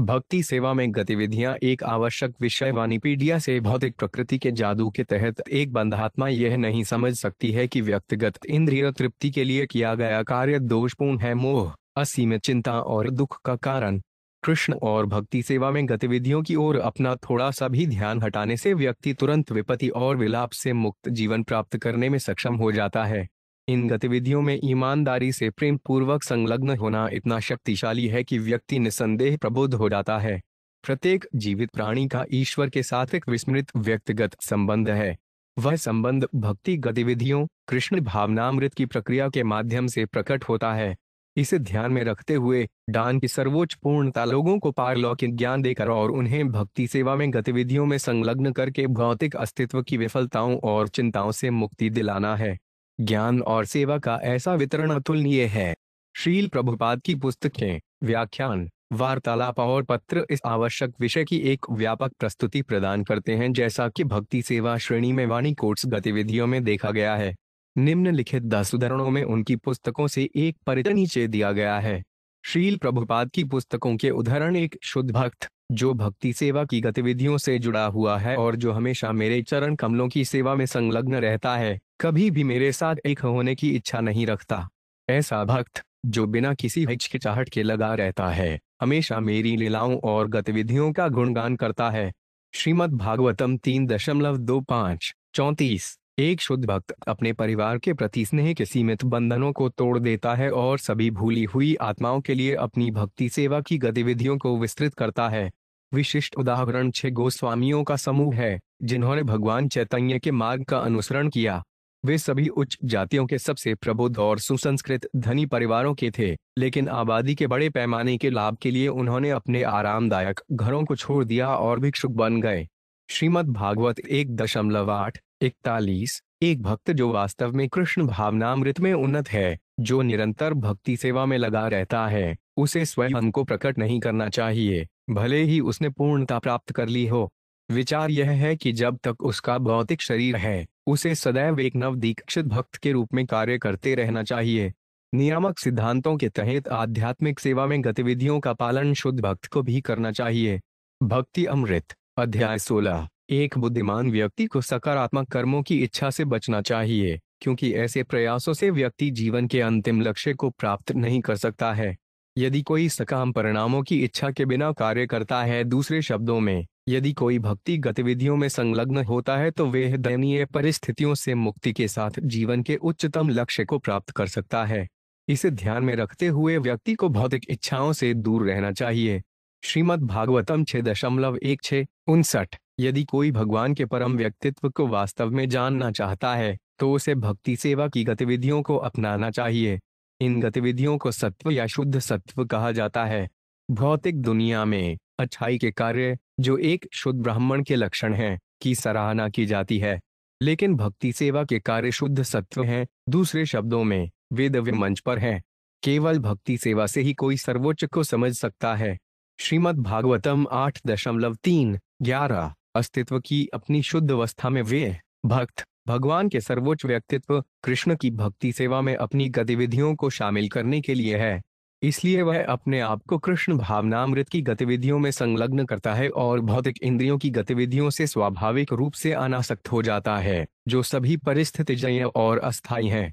भक्ति सेवा में गतिविधियां एक आवश्यक विषय वानीपीडिया से भौतिक प्रकृति के जादू के तहत एक बंधात्मा यह नहीं समझ सकती है कि व्यक्तिगत इंद्रिय तृप्ति के लिए किया गया कार्य दोषपूर्ण है मोह असीमित चिंता और दुख का कारण कृष्ण और भक्ति सेवा में गतिविधियों की ओर अपना थोड़ा सा भी ध्यान हटाने से व्यक्ति तुरंत विपत्ति और विलाप से मुक्त जीवन प्राप्त करने में सक्षम हो जाता है इन गतिविधियों में ईमानदारी से प्रेम पूर्वक संलग्न होना इतना शक्तिशाली है कि व्यक्ति निसंदेह प्रबुद्ध हो जाता है प्रत्येक जीवित प्राणी का ईश्वर के साथ एक विस्मृत व्यक्तिगत संबंध है वह संबंध भक्ति गतिविधियों कृष्ण भावनामृत की प्रक्रिया के माध्यम से प्रकट होता है इसे ध्यान में रखते हुए दान की सर्वोच्च पूर्णता लोगों को पारलौकिक ज्ञान देकर और उन्हें भक्ति सेवा में गतिविधियों में संलग्न करके भौतिक अस्तित्व की विफलताओं और चिंताओं से मुक्ति दिलाना है ज्ञान और सेवा का ऐसा वितरण अतुलनीय है श्रील प्रभुपाद की पुस्तकें व्याख्यान वार्तालाप और पत्र इस आवश्यक विषय की एक व्यापक प्रस्तुति प्रदान करते हैं जैसा कि भक्ति सेवा श्रेणी में वाणी कोर्स गतिविधियों में देखा गया है निम्नलिखित दस उदाहरणों में उनकी पुस्तकों से एक पर्यटन नीचे दिया गया है श्रील प्रभुपाद की पुस्तकों के उदाहरण एक शुद्ध भक्त जो भक्ति सेवा की गतिविधियों से जुड़ा हुआ है और जो हमेशा मेरे चरण कमलों की सेवा में संलग्न रहता है कभी भी मेरे साथ एक होने की इच्छा नहीं रखता ऐसा भक्त जो बिना किसी हिचकिचाहट के लगा रहता है हमेशा मेरी लीलाओं और गतिविधियों का गुणगान करता है श्रीमद भागवतम तीन दशमलव दो पांच चौतीस एक शुद्ध भक्त अपने परिवार के प्रति स्नेह के सीमित बंधनों को तोड़ देता है और सभी भूली हुई आत्माओं के लिए अपनी भक्ति सेवा की गतिविधियों को विस्तृत करता है विशिष्ट उदाहरण छह गोस्वामियों का समूह है जिन्होंने भगवान चैतन्य के मार्ग का अनुसरण किया वे सभी उच्च जातियों के सबसे प्रबुद्ध और सुसंस्कृत धनी परिवारों के थे लेकिन आबादी के बड़े पैमाने के लाभ के लिए उन्होंने अपने आरामदायक घरों को छोड़ दिया और भिक्षुक बन गए श्रीमद भागवत एक दशमलव आठ इकतालीस एक भक्त जो वास्तव में कृष्ण भावनामृत में उन्नत है जो निरंतर भक्ति सेवा में लगा रहता है उसे स्वयं को प्रकट नहीं करना चाहिए भले ही उसने पूर्णता प्राप्त कर ली हो विचार यह है कि जब तक उसका भौतिक शरीर है उसे सदैव एक नव दीक्षित भक्त के रूप में कार्य करते रहना चाहिए नियामक सिद्धांतों के तहत आध्यात्मिक सेवा में गतिविधियों का पालन शुद्ध भक्त को भी करना चाहिए भक्ति अमृत अध्याय 16 एक बुद्धिमान व्यक्ति को सकारात्मक कर्मों की इच्छा से बचना चाहिए क्योंकि ऐसे प्रयासों से व्यक्ति जीवन के अंतिम लक्ष्य को प्राप्त नहीं कर सकता है यदि कोई सकाम परिणामों की इच्छा के बिना कार्य करता है दूसरे शब्दों में यदि कोई भक्ति गतिविधियों में संलग्न होता है तो वह दयनीय परिस्थितियों से मुक्ति के साथ जीवन के उच्चतम लक्ष्य को प्राप्त कर सकता है इसे ध्यान में रखते हुए व्यक्ति को भौतिक इच्छाओं से दूर रहना चाहिए श्रीमद भागवतम छः दशमलव एक छः उनसठ यदि कोई भगवान के परम व्यक्तित्व को वास्तव में जानना चाहता है तो उसे भक्ति सेवा की गतिविधियों को अपनाना चाहिए इन गतिविधियों को सत्व या शुद्ध सत्व कहा जाता है भौतिक दुनिया में अच्छाई के कार्य जो एक शुद्ध ब्राह्मण के लक्षण हैं की सराहना की जाती है लेकिन भक्ति सेवा के कार्य शुद्ध सत्व हैं दूसरे शब्दों में वे दव्य मंच पर हैं केवल भक्ति सेवा से ही कोई सर्वोच्च को समझ सकता है श्रीमद भागवतम आठ दशमलव तीन ग्यारह अस्तित्व की अपनी शुद्ध अवस्था में वे भक्त भगवान के सर्वोच्च व्यक्तित्व कृष्ण की भक्ति सेवा में अपनी गतिविधियों को शामिल करने के लिए है इसलिए वह अपने आप को कृष्ण भावनामृत की गतिविधियों में संलग्न करता है और भौतिक इंद्रियों की गतिविधियों से स्वाभाविक रूप से अनासक्त हो जाता है जो सभी परिस्थितिजय और अस्थायी हैं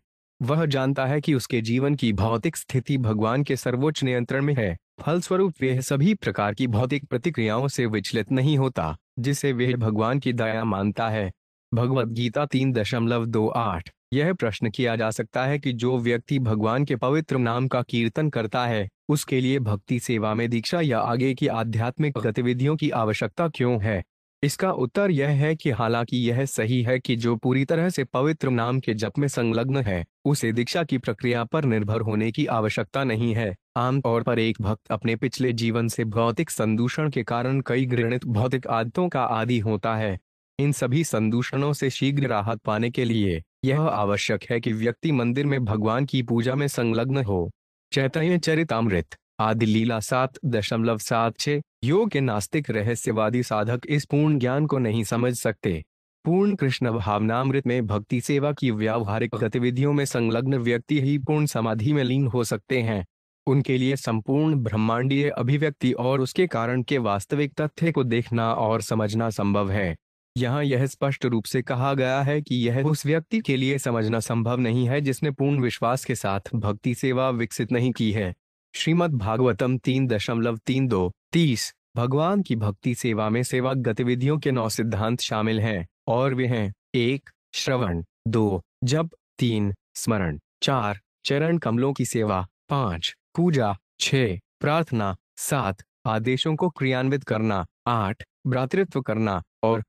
वह जानता है कि उसके जीवन की भौतिक स्थिति भगवान के सर्वोच्च नियंत्रण में है फलस्वरूप वह सभी प्रकार की भौतिक प्रतिक्रियाओं से विचलित नहीं होता जिसे वह भगवान की दया मानता है भगवद गीता तीन दशमलव दो आठ यह प्रश्न किया जा सकता है कि जो व्यक्ति भगवान के पवित्र नाम का कीर्तन करता है उसके लिए भक्ति सेवा में दीक्षा या आगे की आध्यात्मिक गतिविधियों की आवश्यकता क्यों है इसका उत्तर यह है कि हालांकि यह सही है कि जो पूरी तरह से पवित्र नाम के जप में संलग्न है उसे दीक्षा की प्रक्रिया पर निर्भर होने की आवश्यकता नहीं है आमतौर पर एक भक्त अपने पिछले जीवन से भौतिक संदूषण के कारण कई घृणित भौतिक आदतों का आदि होता है इन सभी संदूषणों से शीघ्र राहत पाने के लिए यह आवश्यक है कि व्यक्ति मंदिर में भगवान की पूजा में संलग्न हो चैतन्य चरितमृत आदि लीला सात दशमलव सात छ योग के नास्तिक रहस्यवादी साधक इस पूर्ण ज्ञान को नहीं समझ सकते पूर्ण कृष्ण भावनामृत में भक्ति सेवा की व्यावहारिक गतिविधियों में संलग्न व्यक्ति ही पूर्ण समाधि में लीन हो सकते हैं उनके लिए संपूर्ण ब्रह्मांडीय अभिव्यक्ति और उसके कारण के वास्तविक तथ्य को देखना और समझना संभव है यहाँ यह स्पष्ट रूप से कहा गया है कि यह उस व्यक्ति के लिए समझना संभव नहीं है जिसने पूर्ण विश्वास के साथ भक्ति सेवा विकसित नहीं की है श्रीमद भागवतम तीन दशमलव तीन दो तीस भगवान की भक्ति सेवा में सेवा गतिविधियों के नौ सिद्धांत शामिल हैं और वे हैं एक श्रवण दो जब तीन स्मरण चार चरण कमलों की सेवा पांच पूजा छ प्रार्थना सात आदेशों को क्रियान्वित करना आठ भ्रातृत्व करना और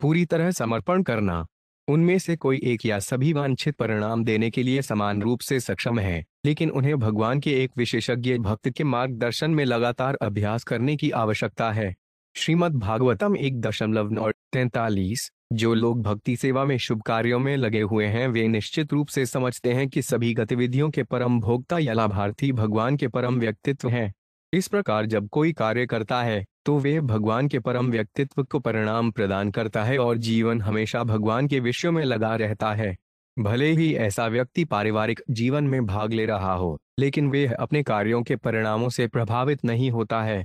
पूरी तरह समर्पण करना उनमें से कोई एक या सभी वांछित परिणाम देने के लिए समान रूप से सक्षम है लेकिन उन्हें भगवान के एक विशेषज्ञ भक्त के मार्गदर्शन में लगातार अभ्यास करने की आवश्यकता है श्रीमद भागवतम एक दशमलव नौ तैतालीस जो लोग भक्ति सेवा में शुभ कार्यों में लगे हुए हैं वे निश्चित रूप से समझते हैं कि सभी गतिविधियों के परम भोक्ता या लाभार्थी भगवान के परम व्यक्तित्व हैं इस प्रकार जब कोई कार्य करता है तो वे भगवान के परम व्यक्तित्व को परिणाम प्रदान करता है और जीवन हमेशा भगवान के विषयों में लगा रहता है भले ही ऐसा व्यक्ति पारिवारिक जीवन में भाग ले रहा हो लेकिन वे अपने कार्यों के परिणामों से प्रभावित नहीं होता है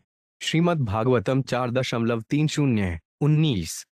श्रीमद भागवतम चार दशमलव तीन शून्य उन्नीस